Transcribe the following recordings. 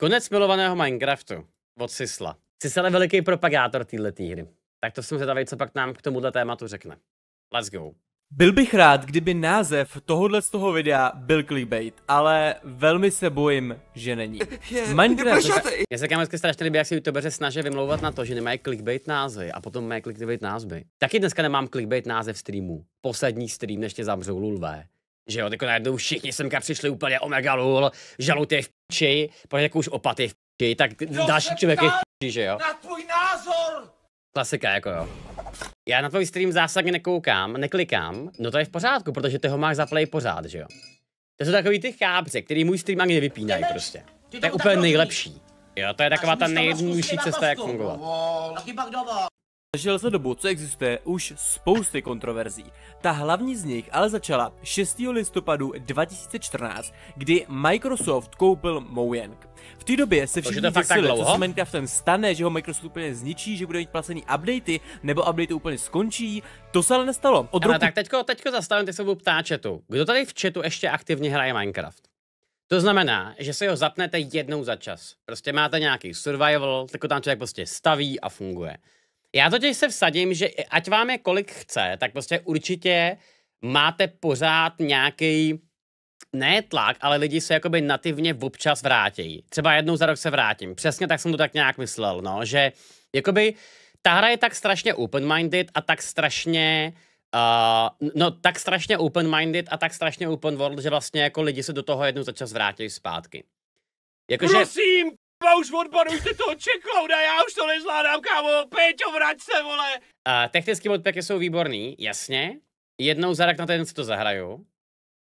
Konec milovaného Minecraftu od Sisla. Sisla je veliký propagátor této hry. Tak to jsem zvědavý, co pak nám k tomuhle tématu řekne. Let's go. Byl bych rád, kdyby název tohohle z toho videa byl clickbait, ale velmi se bojím, že není. Minecraft... Já se kam strašně líbí, jak si youtubeři snaží vymlouvat na to, že nemají clickbait názvy a potom mají clickbait názvy. Taky dneska nemám clickbait název streamu. Poslední stream, než tě zamřou lulvé. Že jo, jako najednou všichni semka přišli úplně omega lul, žalutý v či, protože jako už opaty v či, tak Kdo další člověk je v že jo? Na tvůj názor! Klasika, jako jo. Já na tvůj stream zásadně nekoukám, neklikám, no to je v pořádku, protože ty ho máš play pořád, že jo? To jsou takový ty chápce, který můj stream ani nevypínají prostě. To je úplně nejlepší. Jo, to je taková ta nejjednodušší cesta, jak fungovat. No. Zažil za dobu, co existuje, už spousty kontroverzí. Ta hlavní z nich ale začala 6. listopadu 2014, kdy Microsoft koupil Mojang. V té době se všichni děsili, co se Minecraftem stane, že ho Microsoft úplně zničí, že bude mít placený updaty, nebo updaty úplně skončí. To se ale nestalo. Od roku... tak teďko, teďko zastavím, teď se budu ptát chatu. Kdo tady v chatu ještě aktivně hraje Minecraft? To znamená, že se ho zapnete jednou za čas. Prostě máte nějaký survival, tak tam člověk prostě staví a funguje. Já totiž se vsadím, že ať vám je kolik chce, tak prostě určitě máte pořád nějaký ne tlak, ale lidi se jakoby nativně občas vrátí. Třeba jednou za rok se vrátím. Přesně tak jsem to tak nějak myslel, no, že jakoby ta hra je tak strašně open-minded a tak strašně Uh, no tak strašně open-minded a tak strašně open world, že vlastně jako lidi se do toho jednou za čas vrátí zpátky. Jako, Prosím, já už odbanujte toho ne? já už to nezvládám, kámo, Péťo, vrať se, vole. A technicky modpacky jsou výborný, jasně. Jednou za rok na ten si to zahraju.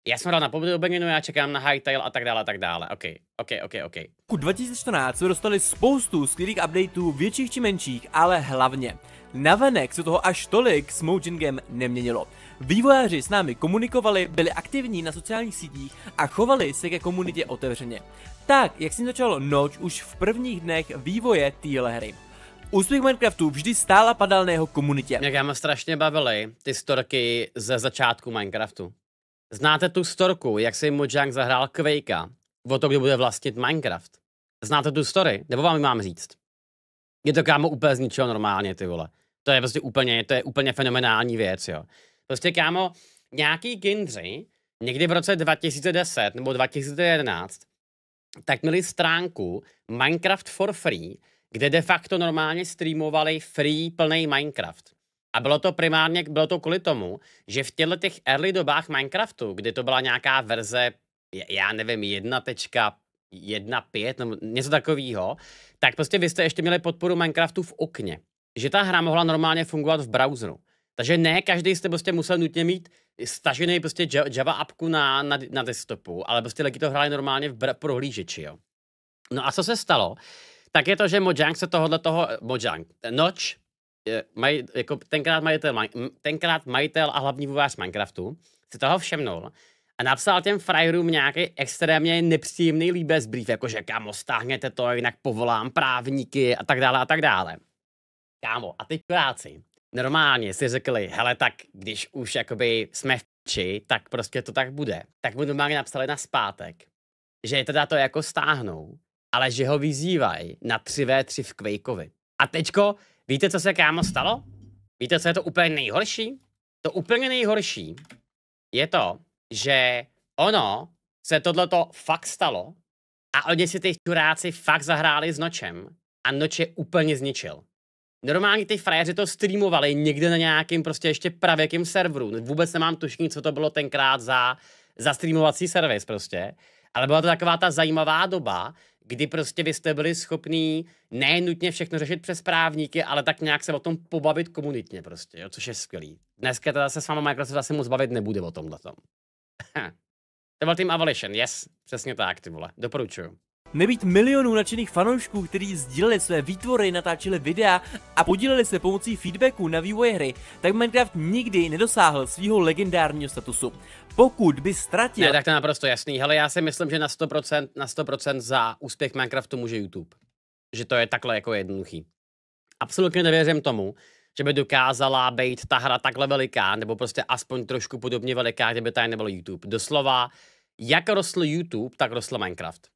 Já jsem hrál na pobytu Benginu, já čekám na Hightail a tak dále a tak dále. OK, OK, OK, OK. Ku 2014 jsme dostali spoustu skvělých updateů, větších či menších, ale hlavně Navenek se toho až tolik s Mojingem neměnilo. Vývojáři s námi komunikovali, byli aktivní na sociálních sítích a chovali se ke komunitě otevřeně. Tak, jak si začalo noč už v prvních dnech vývoje téhle hry. Úspěch Minecraftu vždy stál a padal na jeho komunitě. Jak já mám strašně bavili ty storky ze začátku Minecraftu. Znáte tu storku, jak si Mojang zahrál Quakea o to, kdo bude vlastnit Minecraft? Znáte tu story? Nebo vám mám říct? Je to kámo úplně zničilo normálně, ty vole. To je prostě úplně, to je úplně fenomenální věc, jo. Prostě kámo, nějaký kindři někdy v roce 2010 nebo 2011 tak měli stránku Minecraft for free, kde de facto normálně streamovali free plný Minecraft. A bylo to primárně, bylo to kvůli tomu, že v těchto těch early dobách Minecraftu, kdy to byla nějaká verze, já nevím, 1.1.5 nebo něco takového, tak prostě vy jste ještě měli podporu Minecraftu v okně. Že ta hra mohla normálně fungovat v browseru. Takže ne každý jste prostě musel nutně mít stažený prostě Java appku na, na, na desktopu, ale prostě lidi to hráli normálně v prohlížeči, jo. No a co se stalo? Tak je to, že Mojang se tohohle toho, Mojang, Noč, maj, jako tenkrát majitel, tenkrát majitel a hlavní vůvář Minecraftu, se toho všemnul a napsal těm frajerům nějaký extrémně nepříjemný líbez brief, jakože kámo, stáhněte to, jinak povolám právníky a tak dále a tak dále. Kámo, a teď kuráci normálně si řekli, hele tak, když už jakoby jsme v či, tak prostě to tak bude. Tak mu normálně napsali na zpátek, že teda to jako stáhnou, ale že ho vyzývají na 3v3 v Quakeovi. A teďko, víte, co se kámo stalo? Víte, co je to úplně nejhorší? To úplně nejhorší je to, že ono se tohleto fakt stalo a oni si ty čuráci fakt zahráli s nočem a noč je úplně zničil. Normálně ty frajeři to streamovali někde na nějakým prostě ještě pravěkým serveru. Vůbec nemám tušení, co to bylo tenkrát za, za streamovací servis prostě. Ale byla to taková ta zajímavá doba, kdy prostě vy jste byli schopní ne nutně všechno řešit přes právníky, ale tak nějak se o tom pobavit komunitně prostě, jo, což je skvělý. Dneska teda se s váma Microsoft zase moc bavit nebude o tomhle tom. to byl tým Avolition, yes, přesně tak, ty vole, doporučuju. Nebýt milionů nadšených fanoušků, kteří sdíleli své výtvory, natáčeli videa a podíleli se pomocí feedbacku na vývoj hry, tak Minecraft nikdy nedosáhl svého legendárního statusu. Pokud by ztratil... Ne, tak to je naprosto jasný. Hele, já si myslím, že na 100%, na 100% za úspěch Minecraftu může YouTube. Že to je takhle jako jednoduchý. Absolutně nevěřím tomu, že by dokázala být ta hra takhle veliká, nebo prostě aspoň trošku podobně veliká, kdyby tady nebyl YouTube. Doslova, jak rostl YouTube, tak rostl Minecraft.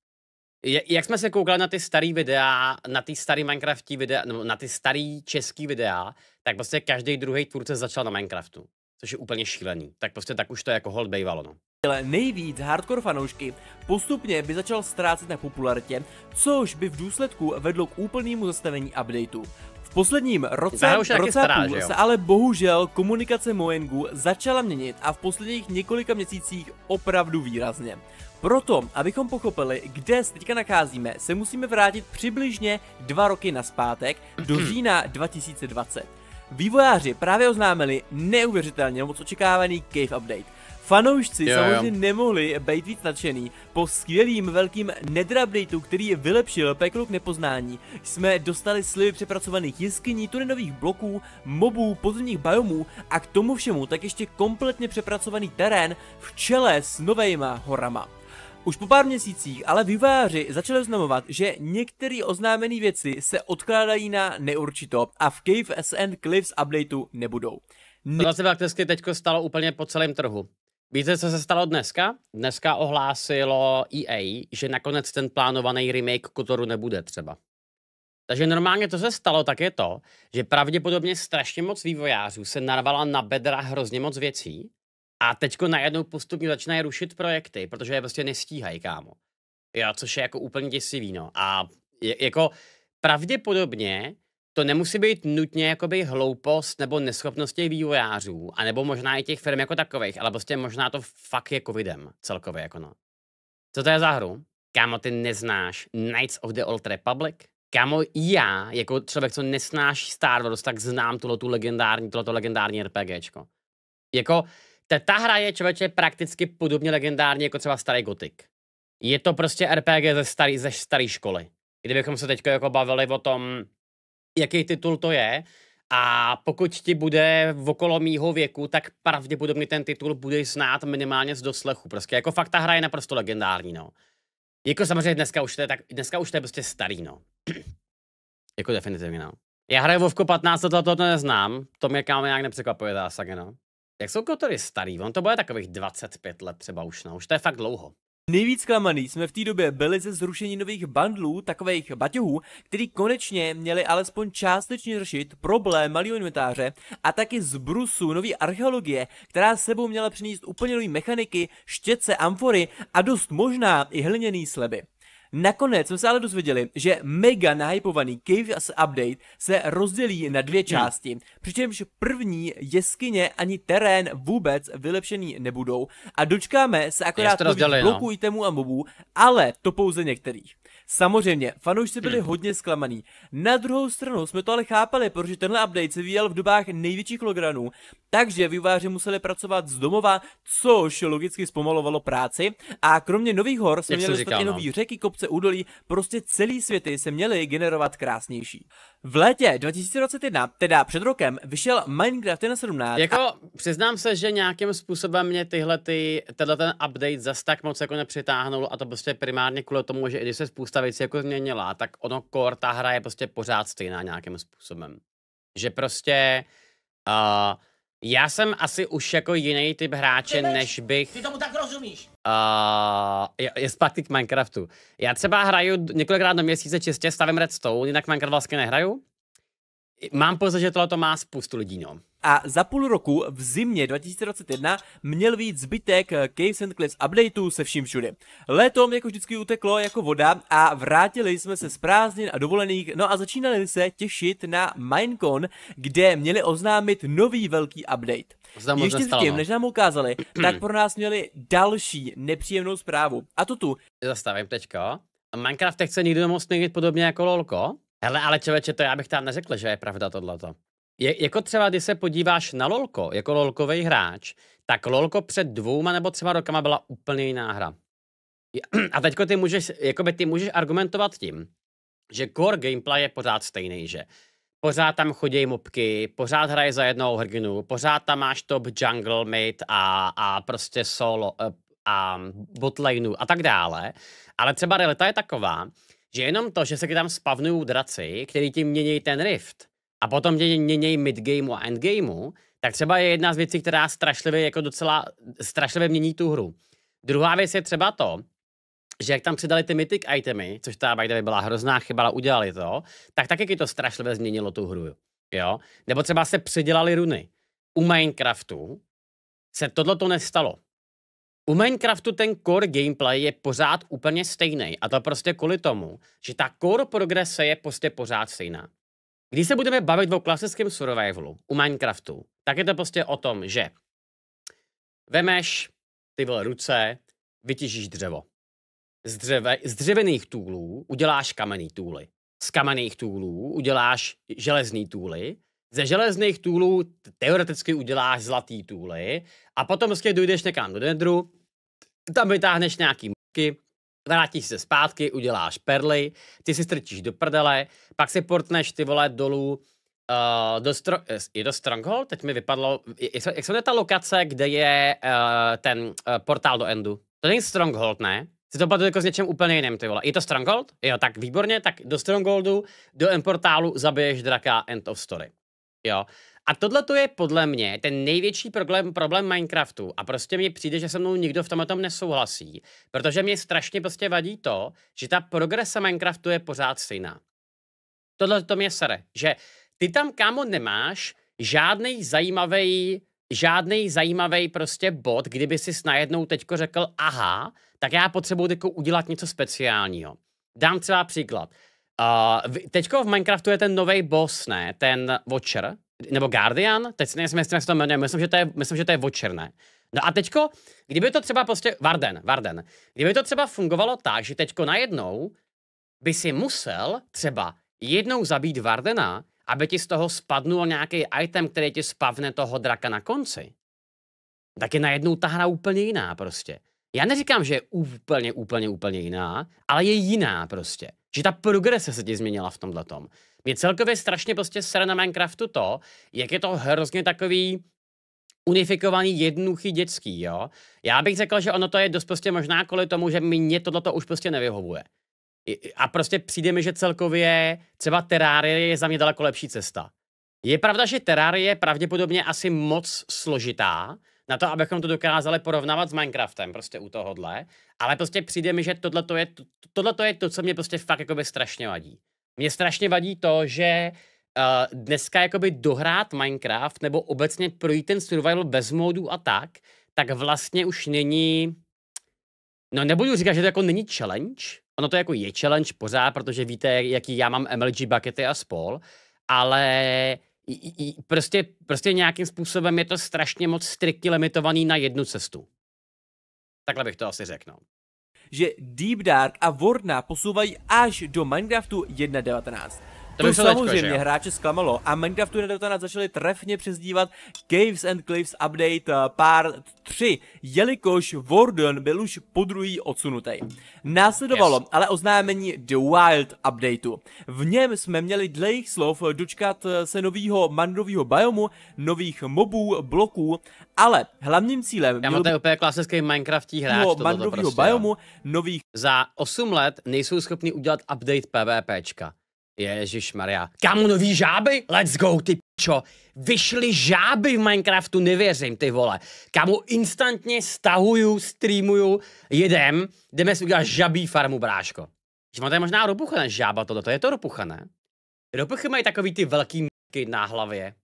Jak jsme se koukali na ty starý videa, na ty starý Minecraftí videa, no, na ty starý český videa, tak prostě každý druhý tvůrce začal na Minecraftu, což je úplně šílený. Tak prostě tak už to jako hold bejvalo, no. Ale nejvíc hardcore fanoušky postupně by začal ztrácet na popularitě, což by v důsledku vedlo k úplnému zastavení updateu posledním roce, už roce stará, a půl se ale bohužel komunikace Moengu začala měnit a v posledních několika měsících opravdu výrazně. Proto, abychom pochopili, kde se teďka nacházíme, se musíme vrátit přibližně dva roky naspátek do října 2020. Vývojáři právě oznámili neuvěřitelně moc očekávaný Cave Update, Fanoušci jo, samozřejmě nemohli být víc nadšený. Po skvělým velkým nedrabdejtu, který vylepšil peklo k nepoznání, jsme dostali slivy přepracovaných jeskyní, tunelových bloků, mobů, pozemních biomů a k tomu všemu tak ještě kompletně přepracovaný terén v čele s novejma horama. Už po pár měsících ale vývojáři začali oznamovat, že některé oznámené věci se odkládají na neurčito a v Cave SN Cliffs updateu nebudou. Ne- to se fakt teď stalo úplně po celém trhu. Víte, co se stalo dneska? Dneska ohlásilo EA, že nakonec ten plánovaný remake Kotoru nebude třeba. Takže normálně to se stalo, tak je to, že pravděpodobně strašně moc vývojářů se narvala na bedra hrozně moc věcí a teďko najednou postupně začínají rušit projekty, protože je prostě nestíhají, kámo. Jo, což je jako úplně děsivý, no. A je, jako pravděpodobně to nemusí být nutně jakoby hloupost nebo neschopnost těch vývojářů, anebo možná i těch firm jako takových, ale prostě možná to fakt je covidem celkově jako no. Co to je za hru? Kámo, ty neznáš Knights of the Old Republic? Kámo, já, jako člověk, co nesnáší Star Wars, tak znám tuto tu legendární, tuto legendární RPGčko. Jako, ta, ta hra je člověče prakticky podobně legendární jako třeba Starý Gothic. Je to prostě RPG ze starý, ze staré školy. Kdybychom se teď jako bavili o tom, jaký titul to je. A pokud ti bude v okolo mýho věku, tak pravděpodobně ten titul budeš znát minimálně z doslechu. Prostě jako fakt ta hra je naprosto legendární, no. Jako samozřejmě dneska už to je, tak, dneska už to je prostě starý, no. jako definitivně, no. Já hraju Vovku 15, to, to, to neznám. To mě kámo nějak nepřekvapuje zásadně, no. Jak jsou kotory starý? On to bude takových 25 let třeba už, no. Už to je fakt dlouho. Nejvíc zklamaný jsme v té době byli ze zrušení nových bandlů, takových baťohů, který konečně měli alespoň částečně řešit problém malého inventáře a taky z brusu nový archeologie, která sebou měla přinést úplně nové mechaniky, štětce, amfory a dost možná i hliněný sleby. Nakonec jsme se ale dozvěděli, že mega nahypovaný Caves Update se rozdělí na dvě hmm. části, hmm. přičemž první jeskyně ani terén vůbec vylepšený nebudou a dočkáme se akorát nových bloků no. itemů a mobů, ale to pouze některých. Samozřejmě, fanoušci byli hmm. hodně zklamaní. Na druhou stranu jsme to ale chápali, protože tenhle update se vyjel v dobách největších logranů, takže vývojáři museli pracovat z domova, což logicky zpomalovalo práci. A kromě nových hor jsme Jak měli dostat i no. nový řeky, kopce, údolí, prostě celý světy se měly generovat krásnější. V létě 2021, teda před rokem, vyšel Minecraft 1.17. Jako a... přiznám se, že nějakým způsobem mě tyhle ty, tenhle ten update zas tak moc jako nepřitáhnul a to prostě primárně kvůli tomu, že i když se spousta věcí jako změnila, tak ono core, ta hra je prostě pořád stejná nějakým způsobem. Že prostě uh, já jsem asi už jako jiný typ hráče, než bych... Ty tomu tak rozumíš! Uh, je, je zpátky k Minecraftu. Já třeba hraju několikrát do měsíce čistě, stavím redstone, jinak Minecraft vlastně nehraju. Mám pocit, že tohle to má spoustu lidí, no. A za půl roku v zimě 2021 měl být zbytek Caves eh, and Cliffs updateů se vším všude. Létom jako vždycky uteklo jako voda a vrátili jsme se z prázdnin a dovolených, no a začínali se těšit na Minecon, kde měli oznámit nový velký update tam Ještě tím, no. než nám ukázali, tak pro nás měli další nepříjemnou zprávu. A to tu. Zastavím teďko. Minecraft chce nikdo moc někdy podobně jako Lolko. Hele, ale člověče, to já bych tam neřekl, že je pravda tohleto. Je, jako třeba, když se podíváš na Lolko, jako Lolkový hráč, tak Lolko před dvouma nebo třeba rokama byla úplně jiná hra. A teďko ty můžeš, jakoby ty můžeš argumentovat tím, že core gameplay je pořád stejný, že pořád tam chodí mobky, pořád hraje za jednou hrgnu, pořád tam máš top jungle mate a, a prostě solo eh, a botlane a tak dále. Ale třeba realita je taková, že jenom to, že se tam spavnují draci, který ti mění ten rift a potom tě mění midgameu a endgameu, tak třeba je jedna z věcí, která strašlivě, jako docela strašlivě mění tu hru. Druhá věc je třeba to, že jak tam přidali ty mythic itemy, což ta by byla hrozná chyba, ale udělali to, tak taky to strašlivě změnilo tu hru. Jo? Nebo třeba se předělali runy. U Minecraftu se tohle to nestalo. U Minecraftu ten core gameplay je pořád úplně stejný a to prostě kvůli tomu, že ta core progrese je prostě pořád stejná. Když se budeme bavit o klasickém survivalu u Minecraftu, tak je to prostě o tom, že vemeš ty vole ruce, vytěžíš dřevo z, dřeve, z dřevěných tůlů uděláš kamenný tůly. Z kamenných tůlů uděláš železný tůly, ze železných tůlů teoreticky uděláš zlatý tůly a potom prostě dojdeš někam do dendru, tam vytáhneš nějaký mky, vrátíš se zpátky, uděláš perly, ty si strčíš do prdele, pak si portneš ty vole dolů uh, do stro- eh, je do Stronghold? Teď mi vypadlo, jak se jmenuje ta lokace, kde je uh, ten uh, portál do Endu? To není Stronghold, ne? si to jako s něčem úplně jiným, ty vole. Je to Stronghold? Jo, tak výborně, tak do Strongholdu, do Emportálu zabiješ draka, end of story. Jo. A tohle to je podle mě ten největší problém, problém Minecraftu. A prostě mi přijde, že se mnou nikdo v tomhle tom nesouhlasí. Protože mě strašně prostě vadí to, že ta progresa Minecraftu je pořád stejná. Tohle to mě sere, že ty tam, kámo, nemáš žádný zajímavý žádný zajímavý prostě bod, kdyby si najednou teďko řekl, aha, tak já potřebuji teďko udělat něco speciálního. Dám třeba příklad. Uh, teďko v Minecraftu je ten nový boss, ne? Ten Watcher, nebo Guardian, teď si nejsem jistý, to jmenuje, myslím, že to je, myslím, že to je Watcher, ne? No a teďko, kdyby to třeba prostě, Varden, Varden, kdyby to třeba fungovalo tak, že teďko najednou by si musel třeba jednou zabít Vardena, aby ti z toho spadnul nějaký item, který ti spavne toho draka na konci, tak je najednou ta hra úplně jiná prostě. Já neříkám, že je úplně, úplně, úplně jiná, ale je jiná prostě. Že ta progrese se ti změnila v tomhle tom. Mě celkově strašně prostě sere na Minecraftu to, jak je to hrozně takový unifikovaný, jednuchý dětský, jo. Já bych řekl, že ono to je dost prostě možná kvůli tomu, že mě tohleto už prostě nevyhovuje a prostě přijde mi, že celkově třeba Terrarie je za mě daleko lepší cesta. Je pravda, že Terrarie je pravděpodobně asi moc složitá na to, abychom to dokázali porovnávat s Minecraftem prostě u tohohle, ale prostě přijde mi, že tohle je, to je to, co mě prostě fakt jakoby strašně vadí. Mě strašně vadí to, že uh, dneska jakoby dohrát Minecraft nebo obecně projít ten survival bez modů a tak, tak vlastně už není, no nebudu říkat, že to jako není challenge, ono to jako je challenge pořád, protože víte, jaký já mám MLG bakety a spol, ale i, i, prostě, prostě nějakým způsobem je to strašně moc striktně limitovaný na jednu cestu. Takhle bych to asi řekl. No. Že Deep Dark a Warna posouvají až do Minecraftu 1.19. To, to samozřejmě teďko, hráče zklamalo a Minecraftu nás začali trefně přezdívat Caves and Cliffs Update eh, Part 3, jelikož Warden byl už po druhý odsunutý. Následovalo yes. ale oznámení The Wild Updateu. V něm jsme měli dle jejich slov dočkat eh, se nového mandrového biomu, nových mobů, bloků, ale hlavním cílem... Já to je úplně klasický Minecraftí hráč, mandrového prostě, biomu, nových... Za 8 let nejsou schopni udělat update PvPčka. Ježíš Maria. Kam nový žáby? Let's go, ty čo? Vyšly žáby v Minecraftu, nevěřím, ty vole. Kámo, instantně stahuju, streamuju, jedem, jdeme si udělat žabí farmu, bráško. Že to je možná ropuchané žába toto, to je to ropuchané. Ropuchy mají takový ty velký m***y na hlavě.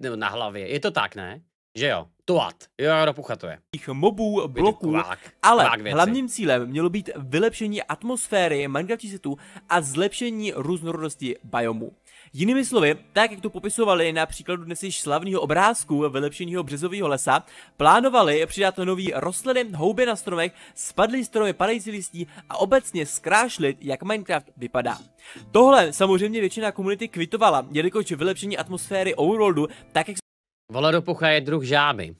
Nebo na hlavě, je to tak, ne? Že jo, Tuat, jo, jo, dopucha to je. mobů, bloků, kvák, ale kvák hlavním cílem mělo být vylepšení atmosféry Minecraftí setu a zlepšení různorodosti biomu. Jinými slovy, tak jak to popisovali na příkladu dnes již slavného obrázku vylepšeného březového lesa, plánovali přidat nový rostliny, houby na stromech, spadly stromy padající listí a obecně zkrášlit, jak Minecraft vypadá. Tohle samozřejmě většina komunity kvitovala, jelikož vylepšení atmosféry Overworldu, tak jak Volodopucha je druh žáby.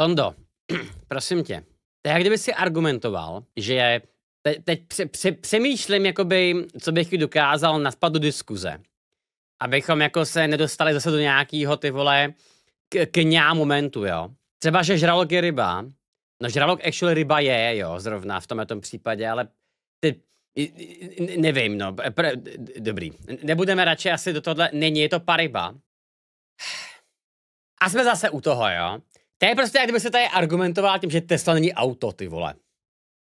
Tondo, prosím tě, to je, kdyby si argumentoval, že te, teď pře, pře, přemýšlím, jakoby, co bych ti dokázal na spadu diskuze. Abychom jako se nedostali zase do nějakého ty vole k, kňá momentu, jo. Třeba, že žralok je ryba. No žralok actually ryba je, jo, zrovna v tomhle tom případě, ale ty, nevím, no, pr, dobrý. Nebudeme radši asi do tohle, není je to pariba. A jsme zase u toho, jo. To je prostě, jak kdyby se tady argumentoval tím, že Tesla není auto, ty vole.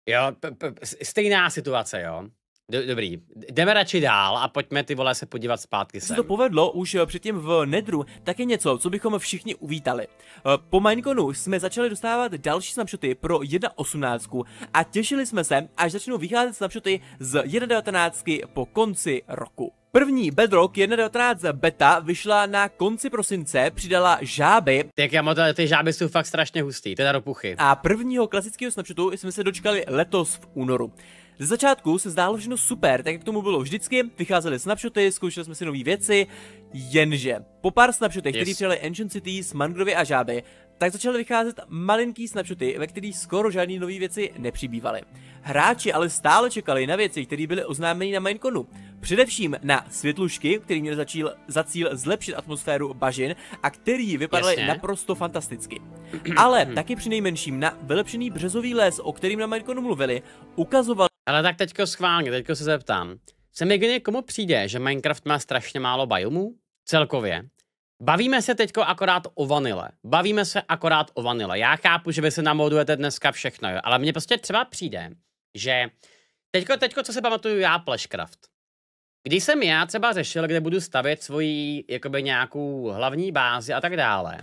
Jo, p- p- stejná situace, jo. Do, dobrý, jdeme radši dál a pojďme ty vole se podívat zpátky sem. Se to povedlo už eh, předtím v Nedru, tak je něco, co bychom všichni uvítali. Eh, po Mineconu jsme začali dostávat další snapshoty pro 1.18 a těšili jsme se, až začnou vycházet snapshoty z 1.19 po konci roku. První Bedrock 1.19 beta vyšla na konci prosince, přidala žáby. Tak já mám ty žáby jsou fakt strašně hustý, teda ropuchy. A prvního klasického snapshotu jsme se dočkali letos v únoru. Ze začátku se zdálo všechno super, tak jak tomu bylo vždycky, vycházely snapshoty, zkoušeli jsme si nové věci, jenže po pár snapshotech, yes. které přijeli Ancient Cities, Mangrovy a žáby, tak začaly vycházet malinký snapshoty, ve kterých skoro žádné nové věci nepřibývaly. Hráči ale stále čekali na věci, které byly oznámeny na Mineconu. Především na světlušky, který měl začíl, za cíl zlepšit atmosféru bažin a který vypadaly Jasně. naprosto fantasticky. Ale taky nejmenším na vylepšený březový les, o kterým na Mineconu mluvili, ukazoval... Ale tak teďko schválně, teďko se zeptám. Se mi komu přijde, že Minecraft má strašně málo biomů? Celkově. Bavíme se teďko akorát o vanile. Bavíme se akorát o vanile. Já chápu, že vy se namodujete dneska všechno, jo, ale mně prostě třeba přijde, že teďko, teďko co se pamatuju já, Plashcraft. Když jsem já třeba řešil, kde budu stavět svoji jakoby nějakou hlavní bázi a tak dále,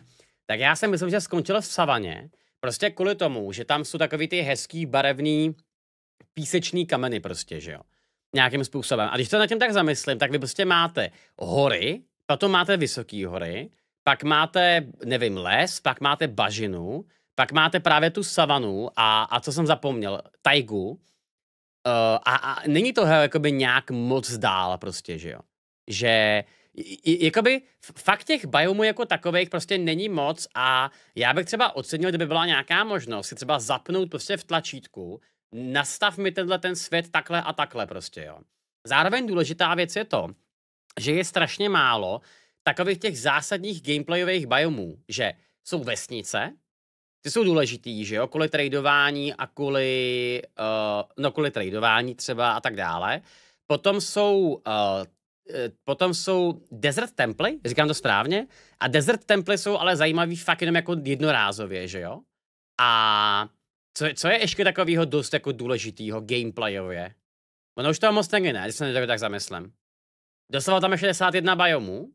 tak já jsem myslím, že skončil v savaně, prostě kvůli tomu, že tam jsou takový ty hezký, barevný, písečný kameny prostě, že jo. Nějakým způsobem. A když to na tím tak zamyslím, tak vy prostě máte hory, Potom máte vysoké hory, pak máte, nevím, les, pak máte bažinu, pak máte právě tu savanu a, a co jsem zapomněl, tajgu. Uh, a, a není to jakoby nějak moc dál prostě, že jo. Že jakoby fakt těch biomů jako takových prostě není moc a já bych třeba ocenil, kdyby byla nějaká možnost si třeba zapnout prostě v tlačítku, nastav mi tenhle ten svět takhle a takhle prostě, jo. Zároveň důležitá věc je to, že je strašně málo takových těch zásadních gameplayových biomů, že jsou vesnice, ty jsou důležitý, že jo, kvůli tradování a kvůli, uh, no kvůli tradování třeba a tak dále. Potom jsou, uh, potom jsou desert temply, říkám to správně, a desert temply jsou ale zajímavý fakt jenom jako jednorázově, že jo. A co, co je ještě takového dost jako důležitýho gameplayově? Ono už toho moc není, ne, když se to tak zamyslím. Dostalo tam je 61 biomů.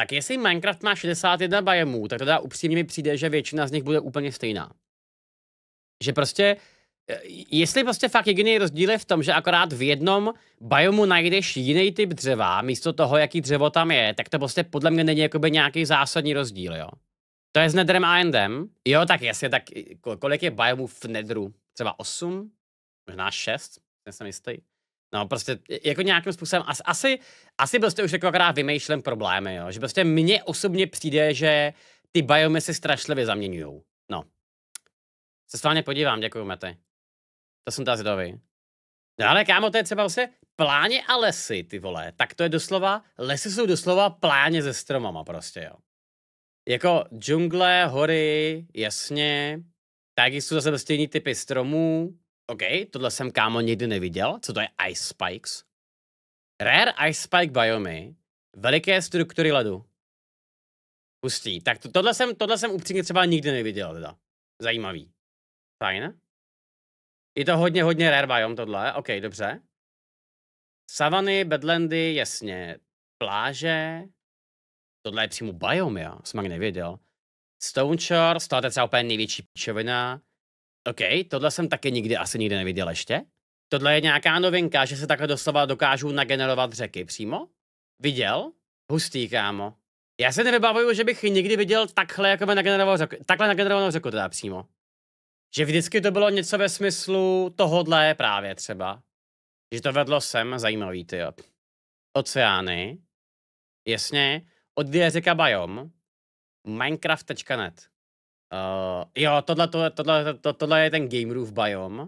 Tak jestli Minecraft má 61 biomů, tak teda upřímně mi přijde, že většina z nich bude úplně stejná. Že prostě, e, jestli prostě fakt jediný rozdíl je v tom, že akorát v jednom biomu najdeš jiný typ dřeva, místo toho, jaký dřevo tam je, tak to prostě podle mě není jakoby nějaký zásadní rozdíl, jo. To je s Netherem a Endem. Jo, tak jestli tak kolik je biomů v Nedru? Třeba 8? Možná 6? Nejsem jistý. No prostě e, jako nějakým způsobem, asi, asi, asi prostě už jako akorát vymýšlím problémy, jo? že prostě mně osobně přijde, že ty biomy si strašlivě zaměňují. No. Se s vámi podívám, děkuji, Mete. To jsem tady zvědavý. No ale kámo, to je třeba vlastně pláně a lesy, ty vole. Tak to je doslova, lesy jsou doslova pláně ze stromama prostě, jo. Jako džungle, hory, jasně. Taky jsou zase prostě jiný typy stromů. OK, tohle jsem kámo nikdy neviděl. Co to je Ice Spikes? Rare Ice Spike biomy. Veliké struktury ledu. Pustí. Tak to, tohle, jsem, tohle jsem upřímně třeba nikdy neviděl teda. Zajímavý. Fajn. Je to hodně, hodně rare biom tohle. OK, dobře. Savany, bedlandy, jasně. Pláže. Tohle je přímo biom, já jsem ani nevěděl. Stone Shore, to je třeba úplně největší píčovina. OK, tohle jsem taky nikdy asi nikdy neviděl ještě. Tohle je nějaká novinka, že se takhle doslova dokážou nagenerovat řeky přímo? Viděl? Hustý, kámo. Já se nevybavuju, že bych nikdy viděl takhle, jako by nageneroval řeku, takhle nagenerovanou řeku teda přímo. Že vždycky to bylo něco ve smyslu tohodle právě třeba. Že to vedlo sem, zajímavý ty jo. Oceány. Jasně. Od řeka Bajom. Minecraft.net Uh, jo, tohle, tohle, tohle, tohle je ten Game Roof Biome.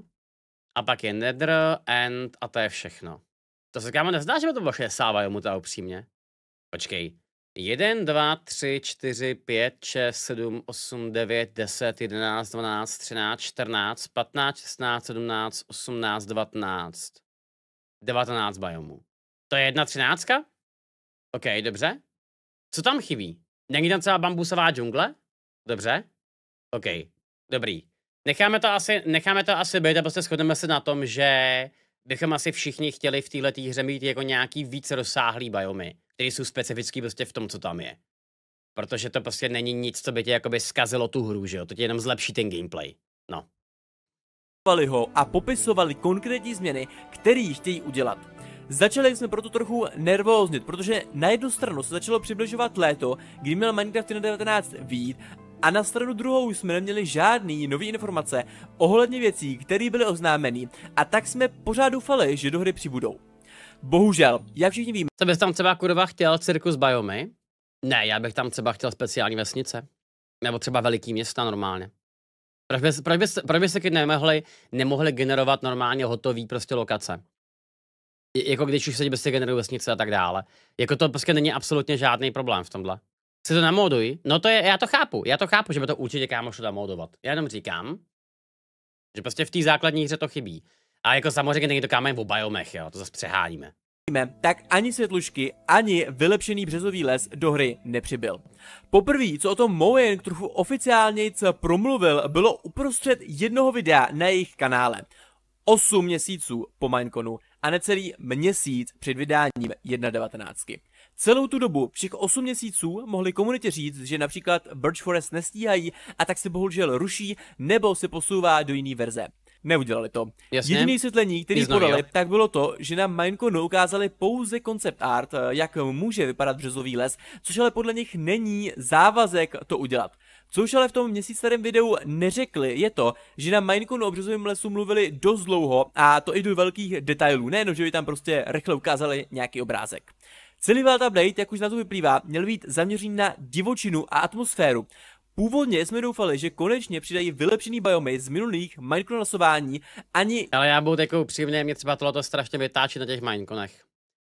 A pak je Nether, End a to je všechno. To se kámo nezdá, že by to bylo 60 biomů, to upřímně. Počkej. 1, 2, 3, 4, 5, 6, 7, 8, 9, 10, 11, 12, 13, 14, 15, 16, 17, 18, 19. 19 biomů. To je jedna třináctka? OK, dobře. Co tam chybí? Není tam celá bambusová džungle? Dobře. OK, dobrý. Necháme to asi, necháme to asi být a prostě shodneme se na tom, že bychom asi všichni chtěli v této hře mít jako nějaký víc rozsáhlý biomy, které jsou specifický prostě v tom, co tam je. Protože to prostě není nic, co by tě jakoby zkazilo tu hru, že jo? To ti jenom zlepší ten gameplay. No. ho a popisovali konkrétní změny, které chtějí udělat. Začali jsme proto trochu nervóznit, protože na jednu stranu se začalo přibližovat léto, kdy měl Minecraft 19 vít a na stranu druhou jsme neměli žádný nový informace ohledně věcí, které byly oznámeny a tak jsme pořád doufali, že do hry přibudou. Bohužel, jak všichni vím. Co bys tam třeba kurva chtěl cirkus biomy? Ne, já bych tam třeba chtěl speciální vesnice. Nebo třeba veliký města normálně. Proč by, proč by, proč by se když nemohli, nemohli generovat normálně hotový prostě lokace? J- jako když už se prostě generují vesnice a tak dále. Jako to prostě není absolutně žádný problém v tomhle si to namoduj. No to je, já to chápu, já to chápu, že by to určitě kámo šlo namodovat. Já jenom říkám, že prostě v té základní hře to chybí. A jako samozřejmě není to kámen v biomech, jo, to zase přeháníme tak ani světlušky, ani vylepšený březový les do hry nepřibyl. Poprvé, co o tom Moen trochu oficiálně promluvil, bylo uprostřed jednoho videa na jejich kanále. 8 měsíců po Mineconu a necelý měsíc před vydáním 1.19. Celou tu dobu, všech 8 měsíců, mohli komunitě říct, že například Birch Forest nestíhají a tak se bohužel ruší nebo se posouvá do jiný verze. Neudělali to. Jasně. Jediné vysvětlení, které podali, tak bylo to, že na Minecraftu ukázali pouze koncept art, jak může vypadat březový les, což ale podle nich není závazek to udělat. Co už ale v tom měsíc starém videu neřekli, je to, že na Minecraftu o březovém lesu mluvili dost dlouho a to i do velkých detailů, nejenom, že by tam prostě rychle ukázali nějaký obrázek. Celý Blade, jak už na to vyplývá, měl být zaměřený na divočinu a atmosféru. Původně jsme doufali, že konečně přidají vylepšený biomy z minulých Minecon ani... Ale já budu takovou upřímně, mě třeba tohleto strašně vytáčí na těch Mineconech.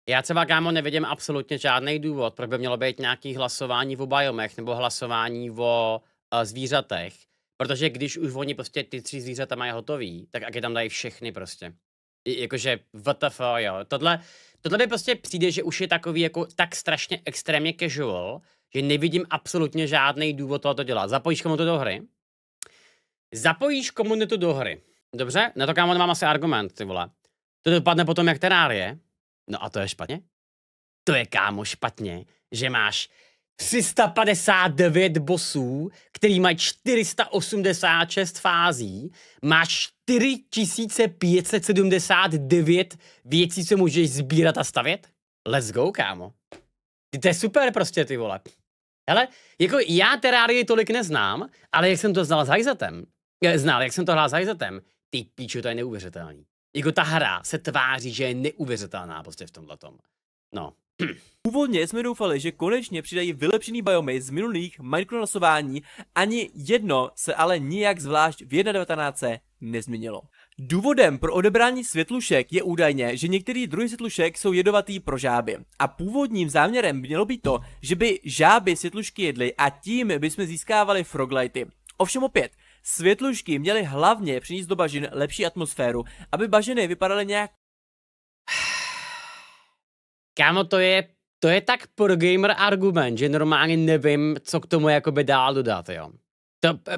Já třeba, kámo, nevidím absolutně žádný důvod, proč by mělo být nějaký hlasování o biomech nebo hlasování o uh, zvířatech. Protože když už oni prostě ty tři zvířata mají hotový, tak jak je tam dají všechny prostě jakože WTF, jo. Tohle, tohle mi prostě přijde, že už je takový jako tak strašně extrémně casual, že nevidím absolutně žádný důvod to dělat. Zapojíš to do hry? Zapojíš komunitu do hry. Dobře? Na to kámo nemám asi argument, ty vole. To dopadne potom jak terárie. No a to je špatně? To je kámo špatně, že máš 359 bosů, který mají 486 fází, máš 4579 věcí, co můžeš sbírat a stavět? Let's go, kámo. To je super prostě, ty vole. Hele, jako já terárii tolik neznám, ale jak jsem to znal s Hajzetem, eh, znal, jak jsem to hrál s Hajzetem, ty píču, to je neuvěřitelný. Jako ta hra se tváří, že je neuvěřitelná prostě v tomhle tom. No. Původně jsme doufali, že konečně přidají vylepšený biomy z minulých mikronosování, ani jedno se ale nijak zvlášť v 1.19 nezměnilo. Důvodem pro odebrání světlušek je údajně, že některý druhy světlušek jsou jedovatý pro žáby. A původním záměrem mělo být to, že by žáby světlušky jedly a tím by jsme získávali froglighty. Ovšem opět, světlušky měly hlavně přinést do bažin lepší atmosféru, aby bažiny vypadaly nějak... Kámo, to je to je tak pro gamer argument, že normálně nevím, co k tomu jakoby dál dodat, jo.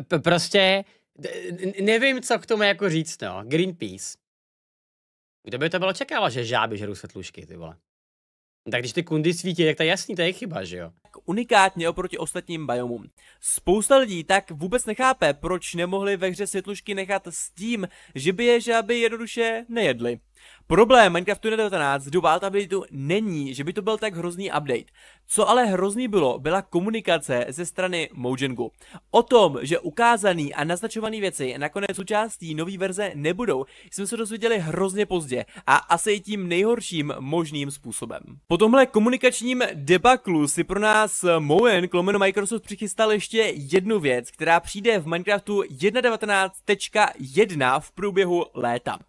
To prostě nevím, co k tomu jako říct, no. Greenpeace. Kdo by to bylo čekalo, že žáby žerou světlušky, ty vole? Tak když ty kundy svítí, tak to je jasný, to je chyba, že jo? Unikátně oproti ostatním biomům. Spousta lidí tak vůbec nechápe, proč nemohli ve hře světlušky nechat s tím, že by je žáby jednoduše nejedly. Problém Minecraftu 19 Updateu není, že by to byl tak hrozný update. Co ale hrozný bylo, byla komunikace ze strany Mojangu O tom, že ukázaný a naznačovaný věci nakonec součástí nové verze nebudou, jsme se dozvěděli hrozně pozdě a asi i tím nejhorším možným způsobem. Po tomhle komunikačním debaklu si pro nás Moen, klomeno Microsoft, přichystal ještě jednu věc, která přijde v Minecraftu 1.19.1 v průběhu léta.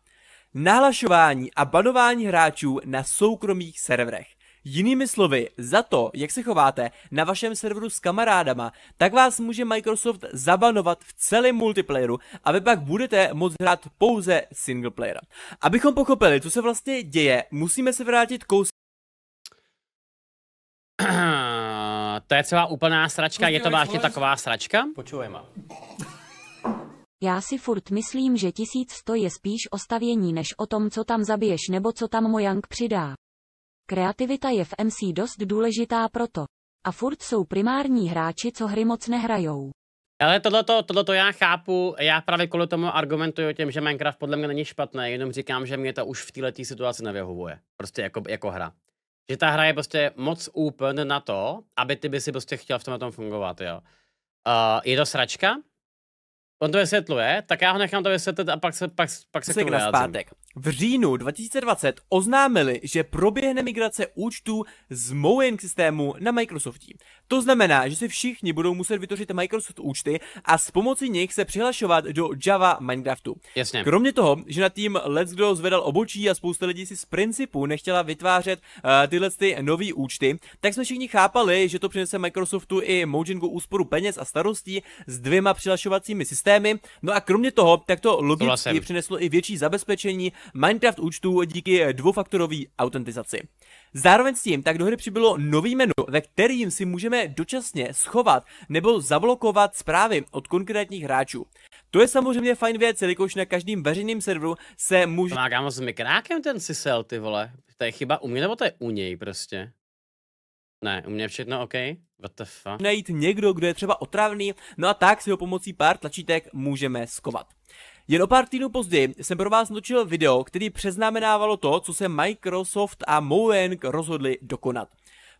Nahlašování a banování hráčů na soukromých serverech. Jinými slovy, za to, jak se chováte na vašem serveru s kamarádama, tak vás může Microsoft zabanovat v celém multiplayeru a vy pak budete moct hrát pouze single Abychom pochopili, co se vlastně děje, musíme se vrátit kous to je třeba úplná sračka, je to vážně vlastně taková sračka? Počujeme. Já si furt myslím, že 1100 je spíš o stavění než o tom, co tam zabiješ nebo co tam Mojang přidá. Kreativita je v MC dost důležitá proto. A furt jsou primární hráči, co hry moc nehrajou. Ale tohleto, tohleto já chápu, já právě kvůli tomu argumentuju tím, že Minecraft podle mě není špatný, jenom říkám, že mě to už v této situaci nevyhovuje, prostě jako, jako hra. Že ta hra je prostě moc úplně na to, aby ty by si prostě chtěl v tom fungovat, jo. Uh, je to sračka, On to vysvětluje, tak já ho nechám to vysvětlit a pak se, pak, pak se k tomu zpátek v říjnu 2020 oznámili, že proběhne migrace účtů z Mojang systému na Microsoftí. To znamená, že si všichni budou muset vytvořit Microsoft účty a s pomocí nich se přihlašovat do Java Minecraftu. Jasně. Kromě toho, že nad tím let's Go zvedal obočí a spousta lidí si z principu nechtěla vytvářet uh, tyhle ty nové účty, tak jsme všichni chápali, že to přinese Microsoftu i Mojangu úsporu peněz a starostí s dvěma přihlašovacími systémy. No a kromě toho, tak to logicky přineslo i větší zabezpečení Minecraft účtů díky dvoufaktorové autentizaci. Zároveň s tím tak do hry přibylo nový menu, ve kterým si můžeme dočasně schovat nebo zablokovat zprávy od konkrétních hráčů. To je samozřejmě fajn věc, jelikož na každém veřejném serveru se může... Má kámo s mikrákem ten sisel, ty vole. To je chyba u mě nebo to je u něj prostě? Ne, u mě všechno OK. What the fuck? Najít někdo, kdo je třeba otravný, no a tak si ho pomocí pár tlačítek můžeme skovat. Jen o pár týdnů později jsem pro vás natočil video, který přeznamenávalo to, co se Microsoft a Moeng rozhodli dokonat.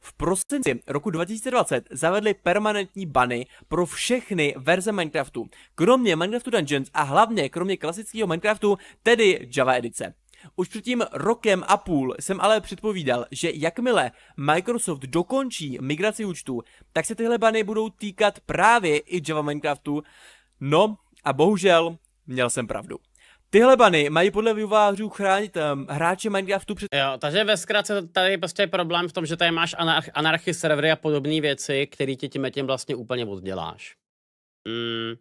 V prosinci roku 2020 zavedli permanentní bany pro všechny verze Minecraftu, kromě Minecraftu Dungeons a hlavně kromě klasického Minecraftu, tedy Java edice. Už před tím rokem a půl jsem ale předpovídal, že jakmile Microsoft dokončí migraci účtů, tak se tyhle bany budou týkat právě i Java Minecraftu. No a bohužel měl jsem pravdu. Tyhle bany mají podle vývojářů chránit um, hráče Minecraftu před... Jo, takže ve zkratce tady prostě je problém v tom, že tady máš anarch- anarchy servery a podobné věci, které ti tím tím vlastně úplně odděláš. Mm.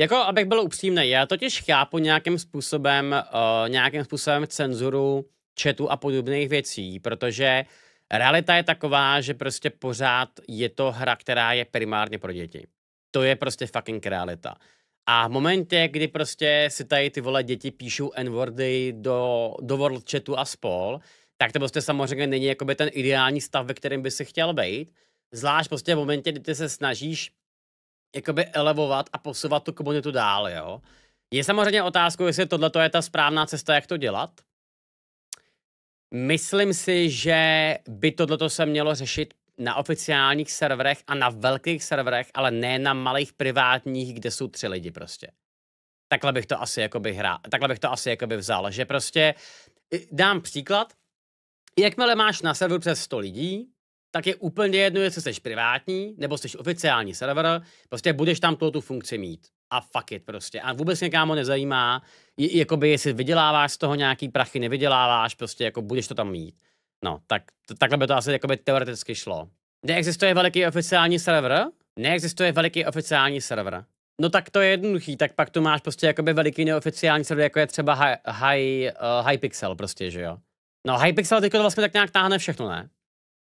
Jako, abych byl upřímný, já totiž chápu nějakým způsobem, uh, nějakým způsobem cenzuru chatu a podobných věcí, protože realita je taková, že prostě pořád je to hra, která je primárně pro děti. To je prostě fucking realita. A v momentě, kdy prostě si tady ty vole děti píšou n-wordy do, do world chatu a spol, tak to prostě samozřejmě není jakoby ten ideální stav, ve kterém by si chtěl být. Zvlášť prostě v momentě, kdy ty se snažíš jakoby elevovat a posouvat tu komunitu dál, jo. Je samozřejmě otázkou, jestli tohle je ta správná cesta, jak to dělat. Myslím si, že by tohle se mělo řešit na oficiálních serverech a na velkých serverech, ale ne na malých privátních, kde jsou tři lidi prostě. Takhle bych to asi jakoby hrál, takhle bych to asi jakoby vzal, že prostě dám příklad, jakmile máš na serveru přes 100 lidí, tak je úplně jedno, jestli jsi privátní nebo jsi oficiální server, prostě budeš tam tu funkci mít. A fuck it prostě. A vůbec mě kámo nezajímá, jakoby jestli vyděláváš z toho nějaký prachy, nevyděláváš, prostě jako budeš to tam mít. No, tak to, takhle by to asi jakoby teoreticky šlo. Neexistuje veliký oficiální server? Neexistuje veliký oficiální server. No tak to je jednoduchý, tak pak tu máš prostě jakoby veliký neoficiální server, jako je třeba High hi, uh, Hypixel prostě, že jo. No Hypixel teď to vlastně tak nějak táhne všechno, ne?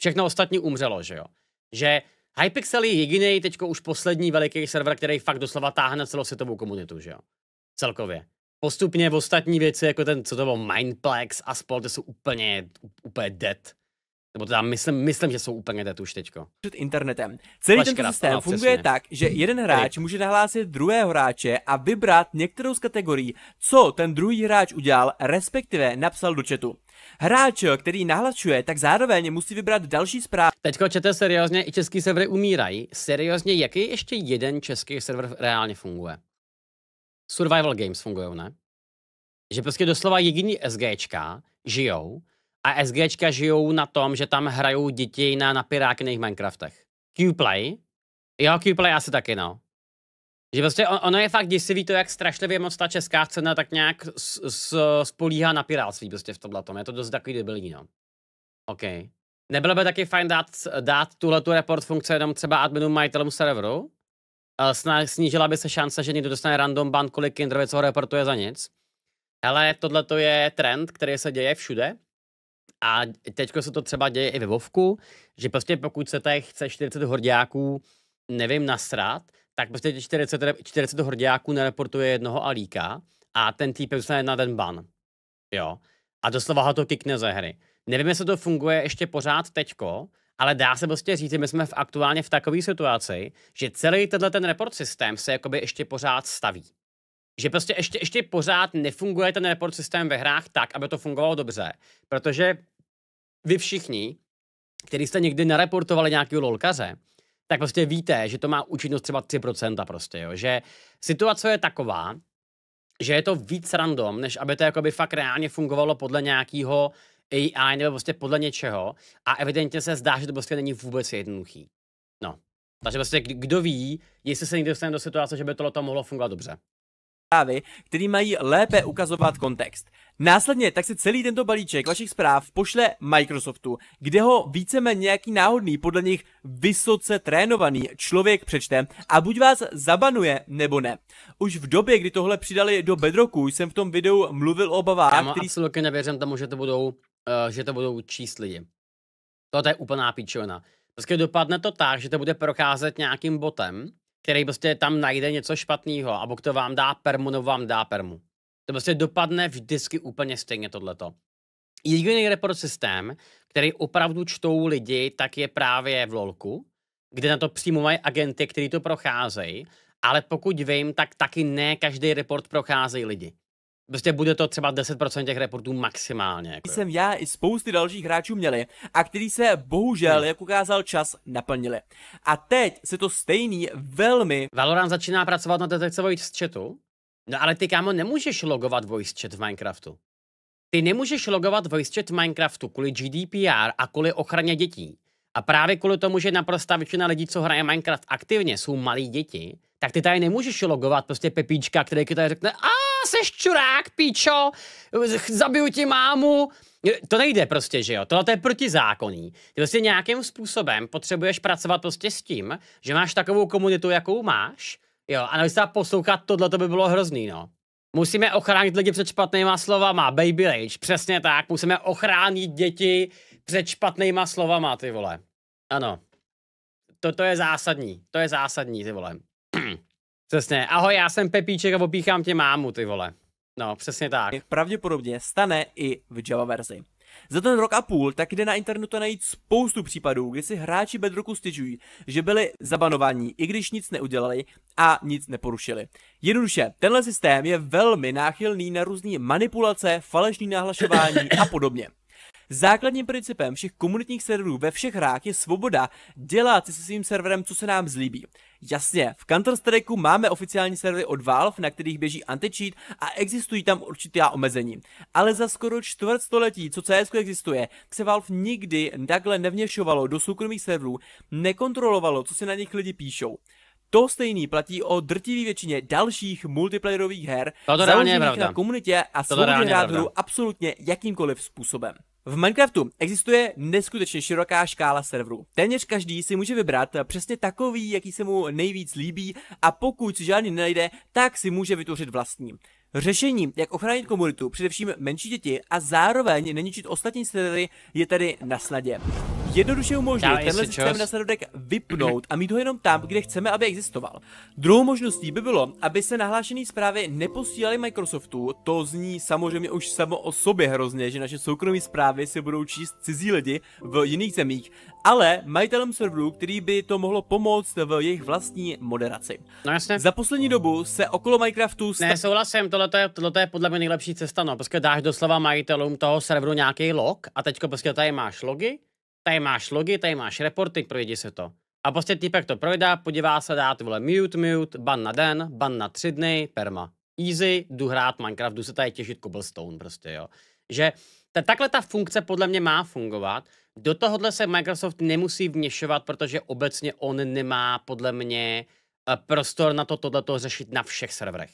Všechno ostatní umřelo, že jo. Že Hypixel je jediný teď už poslední veliký server, který fakt doslova táhne celosvětovou komunitu, že jo. Celkově postupně v ostatní věci, jako ten, co to bylo, Mindplex a spol, to jsou úplně, úplně dead. Nebo teda myslím, myslím, že jsou úplně dead už teďko. Před internetem. Celý ten systém no, funguje přesně. tak, že hm. jeden hráč může nahlásit druhého hráče a vybrat některou z kategorií, co ten druhý hráč udělal, respektive napsal do chatu. Hráč, který nahlačuje, tak zároveň musí vybrat další zprávu. Teďko čete seriózně, i český servery umírají. Seriózně, jaký ještě jeden český server reálně funguje? survival games fungují, ne? Že prostě doslova jediný SGčka žijou a SGčka žijou na tom, že tam hrajou děti na, na pirákných Minecraftech. Qplay, jo, Qplay asi taky, no. Že prostě on, ono je fakt děsivý to, jak strašlivě moc ta česká cena tak nějak s, s, spolíhá na piráctví prostě v tomhle tom. Je to dost takový debilní, no. OK. Nebylo by taky fajn dát, dát tuhle report funkce jenom třeba adminu majitelům serveru? snížila by se šance, že někdo dostane random ban, kolik Kindrovic ho reportuje za nic. Ale tohle je trend, který se děje všude. A teď se to třeba děje i ve Vovku, že prostě pokud se tady chce 40 hordiáků, nevím, nasrat, tak prostě 40, 40 hordiáků nereportuje jednoho alíka a ten týpek dostane na ten ban. Jo. A doslova ho to kikne ze hry. Nevím, jestli to funguje ještě pořád teďko, ale dá se prostě říct, že my jsme v aktuálně v takové situaci, že celý tenhle ten report systém se jakoby ještě pořád staví. Že prostě ještě, ještě pořád nefunguje ten report systém ve hrách tak, aby to fungovalo dobře. Protože vy všichni, kteří jste někdy nareportovali nějakého lolkaře, tak prostě víte, že to má účinnost třeba 3% prostě, jo. Že situace je taková, že je to víc random, než aby to jakoby fakt reálně fungovalo podle nějakého AI nebo prostě podle něčeho a evidentně se zdá, že to prostě není vůbec jednoduchý. No. Takže prostě kdo ví, jestli se někdy dostane do situace, že by tohle to mohlo fungovat dobře Právě, který mají lépe ukazovat kontext. Následně tak se celý tento balíček vašich zpráv pošle Microsoftu, kde ho víceméně nějaký náhodný, podle nich vysoce trénovaný člověk přečte a buď vás zabanuje nebo ne. Už v době, kdy tohle přidali do Bedroku, jsem v tom videu mluvil o obavách, který... Absolutně nevěřím tomu, že to budou uh, že to budou číst lidi. To je úplná píčovina. Prostě dopadne to tak, že to bude procházet nějakým botem, který prostě tam najde něco špatného, a to vám dá permu nebo vám dá permu. To prostě dopadne vždycky úplně stejně tohleto. Jediný report systém, který opravdu čtou lidi, tak je právě v LOLku, kde na to přímo mají agenty, kteří to procházejí, ale pokud vím, tak taky ne každý report procházejí lidi. Prostě bude to třeba 10% těch reportů maximálně. Jako. Jsem já i spousty dalších hráčů měli a který se bohužel, hmm. jak ukázal čas, naplnili. A teď se to stejný velmi... Valorant začíná pracovat na detekce voice chatu? No ale ty kámo nemůžeš logovat voice chat v Minecraftu. Ty nemůžeš logovat voice chat v Minecraftu kvůli GDPR a kvůli ochraně dětí. A právě kvůli tomu, že naprostá většina lidí, co hraje Minecraft aktivně, jsou malí děti, tak ty tady nemůžeš logovat prostě Pepíčka, který tady řekne aaa seš čurák, píčo, zabiju ti mámu. To nejde prostě, že jo? Tohle to je protizákonný. Ty prostě nějakým způsobem potřebuješ pracovat prostě s tím, že máš takovou komunitu, jakou máš, jo, a se poslouchat tohle, to by bylo hrozný, no. Musíme ochránit lidi před špatnýma slovama, baby rage, přesně tak, musíme ochránit děti před špatnýma slovama, ty vole. Ano. To, to je zásadní, to je zásadní, ty vole. Přesně. Ahoj, já jsem Pepíček a opíchám tě mámu, ty vole. No, přesně tak. Pravděpodobně stane i v Java verzi. Za ten rok a půl tak jde na internetu najít spoustu případů, kdy si hráči Bedroku stěžují, že byli zabanovaní, i když nic neudělali a nic neporušili. Jednoduše, tenhle systém je velmi náchylný na různé manipulace, falešní nahlašování a podobně. Základním principem všech komunitních serverů ve všech hrách je svoboda dělat si se svým serverem, co se nám zlíbí. Jasně, v counter strikeu máme oficiální servery od Valve, na kterých běží anti-cheat a existují tam určitá omezení. Ale za skoro čtvrt století, co CS existuje, se Valve nikdy takhle nevněšovalo do soukromých serverů, nekontrolovalo, co si na nich lidi píšou. To stejný platí o drtivé většině dalších multiplayerových her, Toto založených na komunitě a svobodě hrát hru absolutně jakýmkoliv způsobem. V Minecraftu existuje neskutečně široká škála serverů. Téměř každý si může vybrat přesně takový, jaký se mu nejvíc líbí a pokud si žádný nenajde, tak si může vytvořit vlastní. Řešením, jak ochránit komunitu, především menší děti a zároveň neničit ostatní servery, je tedy na snadě jednoduše umožnit tenhle systém na serverek vypnout a mít ho jenom tam, kde chceme, aby existoval. Druhou možností by bylo, aby se nahlášené zprávy neposílaly Microsoftu, to zní samozřejmě už samo o sobě hrozně, že naše soukromé zprávy se budou číst cizí lidi v jiných zemích, ale majitelům serverů, který by to mohlo pomoct v jejich vlastní moderaci. No jasně. Za poslední dobu se okolo Minecraftu... Sta- ne, souhlasím, tohle je, je podle mě nejlepší cesta, no, protože dáš doslova majitelům toho serveru nějaký log a teďko prostě tady máš logy, tady máš logy, tady máš reporty, projdi se to. A prostě týpek to projde, podívá se, dá to vole mute, mute, ban na den, ban na tři dny, perma. Easy, jdu hrát Minecraft, jdu se tady těžit cobblestone prostě, jo. Že ta, takhle ta funkce podle mě má fungovat. Do tohohle se Microsoft nemusí vněšovat, protože obecně on nemá podle mě eh, prostor na to tohleto řešit na všech serverech.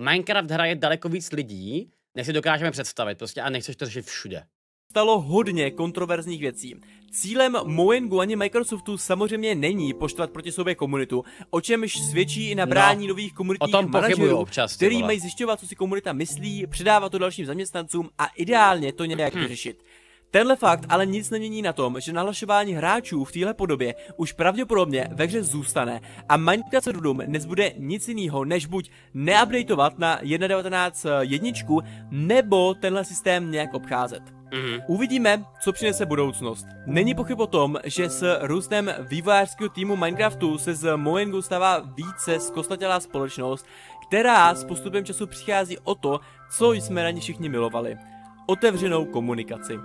Minecraft hraje daleko víc lidí, než si dokážeme představit prostě a nechceš to řešit všude stalo hodně kontroverzních věcí. Cílem Mojangu ani Microsoftu samozřejmě není poštvat proti sobě komunitu, o čemž svědčí i nabrání no, nových komunitních o tom manažerů, občas, který mají zjišťovat, co si komunita myslí, předávat to dalším zaměstnancům a ideálně to nějak hmm. vyřešit. Tenhle fakt ale nic nemění na tom, že nahlašování hráčů v téhle podobě už pravděpodobně ve hře zůstane a Minecraft Doom nezbude nic jiného, než buď neupdateovat na 1.19.1 eh, nebo tenhle systém nějak obcházet. Mm-hmm. Uvidíme, co přinese budoucnost. Není pochyb o tom, že s růstem vývojářského týmu Minecraftu se z Moengu stává více zkostnatělá společnost, která s postupem času přichází o to, co jsme na ní všichni milovali. Otevřenou komunikaci.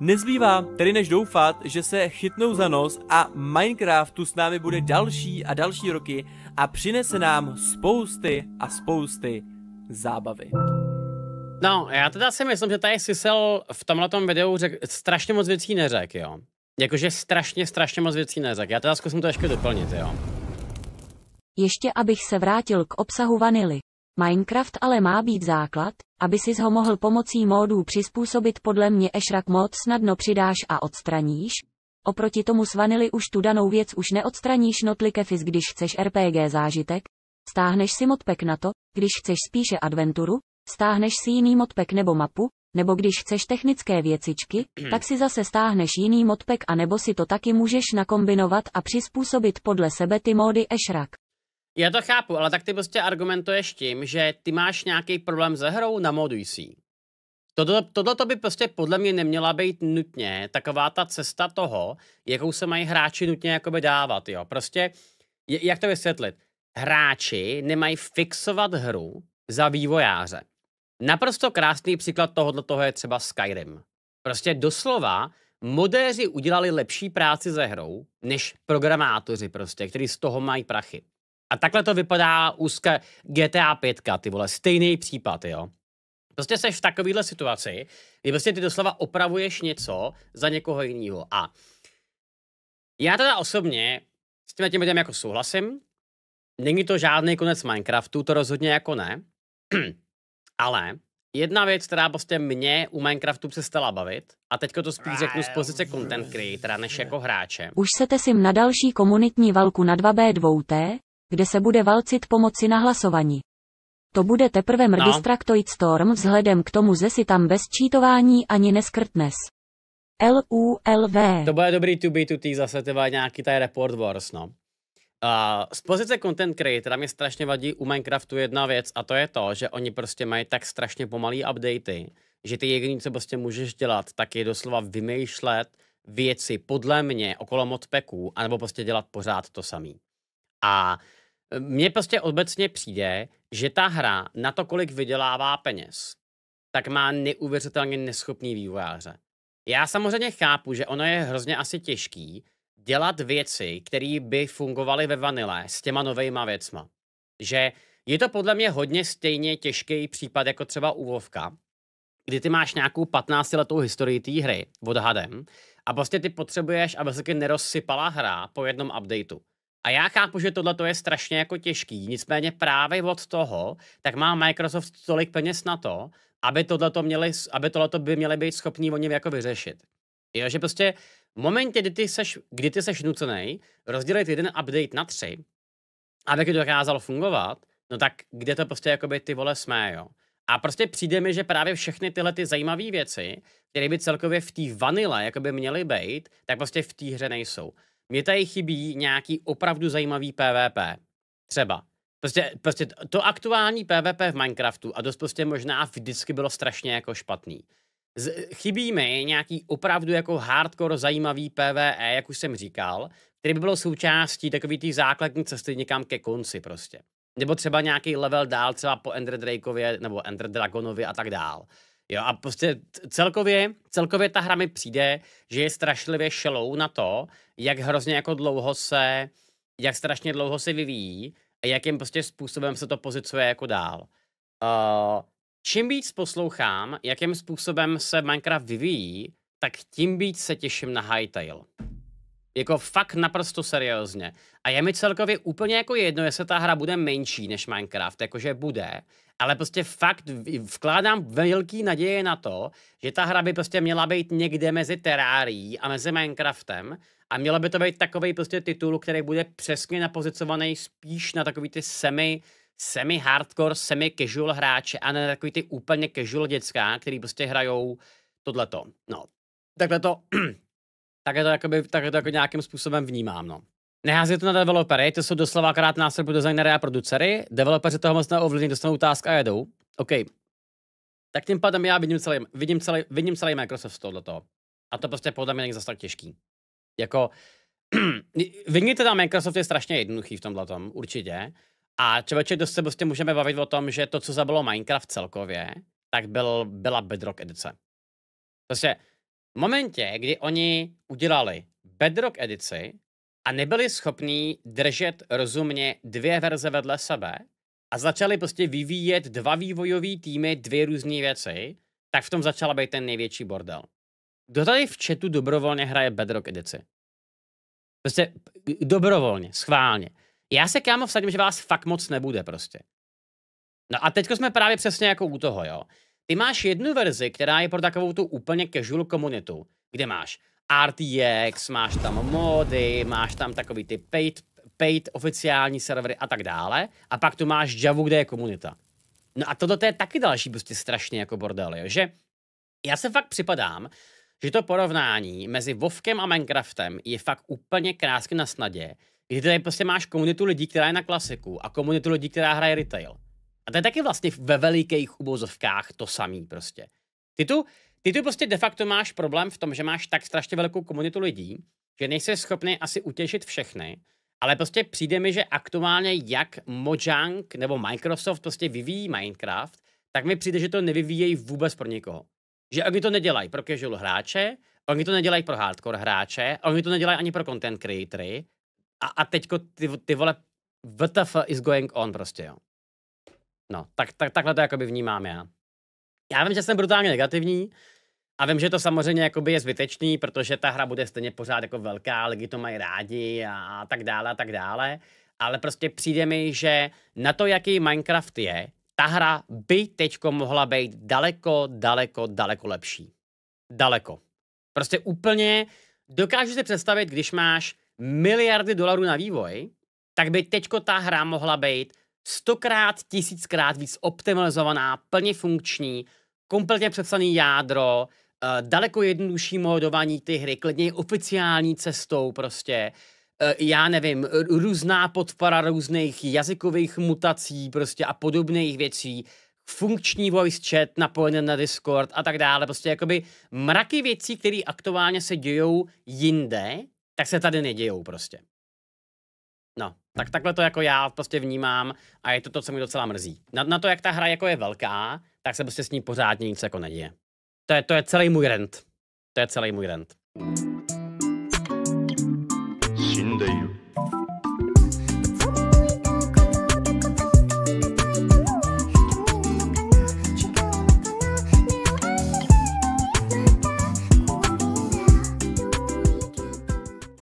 Nezbývá tedy než doufat, že se chytnou za nos a Minecraft tu s námi bude další a další roky a přinese nám spousty a spousty zábavy. No, no, já teda si myslím, že tady Sisel v tomhle videu řek, strašně moc věcí neřekl, jo. Jakože strašně, strašně moc věcí neřekl. Já teda zkusím to ještě doplnit, jo. Ještě abych se vrátil k obsahu vanily. Minecraft ale má být základ, aby si ho mohl pomocí módů přizpůsobit podle mě Ešrak mod snadno přidáš a odstraníš. Oproti tomu s vanily už tu danou věc už neodstraníš notlikefis, když chceš RPG zážitek, stáhneš si modpek na to, když chceš spíše adventuru, Stáhneš si jiný modpek nebo mapu, nebo když chceš technické věcičky, hmm. tak si zase stáhneš jiný modpek a nebo si to taky můžeš nakombinovat a přizpůsobit podle sebe ty módy ešrak. Já to chápu, ale tak ty prostě argumentuješ tím, že ty máš nějaký problém se hrou, namoduj si Toto, to by prostě podle mě neměla být nutně taková ta cesta toho, jakou se mají hráči nutně jakoby dávat, jo. Prostě, jak to vysvětlit? Hráči nemají fixovat hru za vývojáře. Naprosto krásný příklad tohoto toho je třeba Skyrim. Prostě doslova modéři udělali lepší práci se hrou, než programátoři prostě, kteří z toho mají prachy. A takhle to vypadá úzké GTA 5, ty vole, stejný případ, jo. Prostě seš v takovéhle situaci, kdy prostě ty doslova opravuješ něco za někoho jiného. A já teda osobně s tím tím lidem jako souhlasím. Není to žádný konec Minecraftu, to rozhodně jako ne. Ale jedna věc, která prostě mě u Minecraftu přestala bavit, a teďko to spíš řeknu z pozice content creatora než jako hráče. Už sete sim na další komunitní valku na 2B2T, kde se bude valcit pomoci na hlasování. To bude teprve mrdistraktoid no. storm vzhledem k tomu, že si tam bez čítování ani neskrtnes. L-U-L-V. To bude dobrý to be to t zase, ty nějaký tady report wars, no. Uh, z pozice content creatora mě strašně vadí u Minecraftu jedna věc a to je to, že oni prostě mají tak strašně pomalý updaty, že ty jediné, co prostě můžeš dělat, tak je doslova vymýšlet věci podle mě okolo modpacků, anebo prostě dělat pořád to samý. A mně prostě obecně přijde, že ta hra na to, kolik vydělává peněz, tak má neuvěřitelně neschopný vývojáře. Já samozřejmě chápu, že ono je hrozně asi těžký dělat věci, které by fungovaly ve vanile s těma novejma věcma. Že je to podle mě hodně stejně těžký případ jako třeba Vovka, kdy ty máš nějakou 15-letou historii té hry odhadem a prostě ty potřebuješ, aby se nerozsypala hra po jednom updateu. A já chápu, že tohle je strašně jako těžký, nicméně právě od toho, tak má Microsoft tolik peněz na to, aby tohleto, měli, aby tohleto by měli být schopní oni jako vyřešit. Jo, že prostě v momentě, kdy ty seš, kdy ty seš nucený rozdělit jeden update na tři, aby to dokázalo fungovat, no tak kde to prostě jakoby ty vole jsme, jo. A prostě přijde mi, že právě všechny tyhle ty zajímavé věci, které by celkově v té vanile jakoby měly být, tak prostě v té hře nejsou. Mně tady chybí nějaký opravdu zajímavý PvP. Třeba. Prostě, prostě to aktuální PvP v Minecraftu a dost prostě možná vždycky bylo strašně jako špatný. Z, chybí mi nějaký opravdu jako hardcore zajímavý PvE, jak už jsem říkal, který by bylo součástí takový té základní cesty někam ke konci prostě. Nebo třeba nějaký level dál, třeba po Ender Drakeově nebo Ender Dragonovi a tak dál. Jo, a prostě celkově, celkově ta hra mi přijde, že je strašlivě šelou na to, jak hrozně jako dlouho se, jak strašně dlouho se vyvíjí a jakým prostě způsobem se to pozicuje jako dál. Uh, Čím víc poslouchám, jakým způsobem se Minecraft vyvíjí, tak tím víc se těším na Hightail. Jako fakt naprosto seriózně. A je mi celkově úplně jako jedno, jestli ta hra bude menší než Minecraft, jakože bude, ale prostě fakt vkládám velký naděje na to, že ta hra by prostě měla být někde mezi Terrárií a mezi Minecraftem a měla by to být takový prostě titul, který bude přesně napozicovaný spíš na takový ty semi semi-hardcore, semi-casual hráče a ne takový ty úplně casual děcka, který prostě hrajou tohleto. No, takhle to, takhle to, jakoby, takhle to jako nějakým způsobem vnímám, no. Nehází to na developery, to jsou doslova krát následku designery a producery. Developeři toho moc neovlivní, dostanou otázka a jedou. OK. Tak tím pádem já vidím celý, vidím celý, vidím celý Microsoft z tohoto. A to prostě podle mě není zase tak těžký. Jako, vidíte tam Microsoft je strašně jednoduchý v tomhle tom, určitě. A člověče, to se prostě můžeme bavit o tom, že to, co zabilo Minecraft celkově, tak byl, byla Bedrock edice. Prostě v momentě, kdy oni udělali Bedrock edici a nebyli schopní držet rozumně dvě verze vedle sebe a začali prostě vyvíjet dva vývojové týmy, dvě různé věci, tak v tom začala být ten největší bordel. Kdo tady v chatu dobrovolně hraje Bedrock edici? Prostě dobrovolně, schválně. Já se kámo vsadím, že vás fakt moc nebude prostě. No a teď jsme právě přesně jako u toho, jo. Ty máš jednu verzi, která je pro takovou tu úplně casual komunitu, kde máš RTX, máš tam mody, máš tam takový ty paid, paid oficiální servery a tak dále. A pak tu máš Javu, kde je komunita. No a toto to je taky další prostě strašně jako bordel, jo, že já se fakt připadám, že to porovnání mezi Vovkem a Minecraftem je fakt úplně krásně na snadě, Kdy tady prostě máš komunitu lidí, která je na klasiku a komunitu lidí, která hraje retail. A to je taky vlastně ve velikých ubozovkách to samý prostě. Ty tu, ty tu prostě de facto máš problém v tom, že máš tak strašně velkou komunitu lidí, že nejsi schopný asi utěšit všechny, ale prostě přijde mi, že aktuálně jak Mojang nebo Microsoft prostě vyvíjí Minecraft, tak mi přijde, že to nevyvíjejí vůbec pro nikoho. Že oni to nedělají pro casual hráče, oni to nedělají pro hardcore hráče, oni to nedělají ani pro content creatory, a, a teďko ty, ty vole, WTF is going on prostě, jo. No, tak, tak, takhle to jakoby vnímám já. Já vím, že jsem brutálně negativní a vím, že to samozřejmě jakoby je zbytečný, protože ta hra bude stejně pořád jako velká, lidi to mají rádi a, a tak dále a tak dále, ale prostě přijde mi, že na to, jaký Minecraft je, ta hra by teďko mohla být daleko, daleko, daleko lepší. Daleko. Prostě úplně dokážu si představit, když máš miliardy dolarů na vývoj, tak by teďko ta hra mohla být stokrát, tisíckrát víc optimalizovaná, plně funkční, kompletně přepsaný jádro, eh, daleko jednodušší modování ty hry, klidně oficiální cestou prostě, eh, já nevím, různá podpora různých jazykových mutací prostě a podobných věcí, funkční voice chat napojený na Discord a tak dále, prostě jakoby mraky věcí, které aktuálně se dějou jinde, tak se tady nedějou prostě. No, tak takhle to jako já prostě vnímám a je to to, co mi docela mrzí. Na, na to, jak ta hra jako je velká, tak se prostě s ní pořádně nic jako neděje. To je, to je celý můj rent. To je celý můj rent. 死んでいる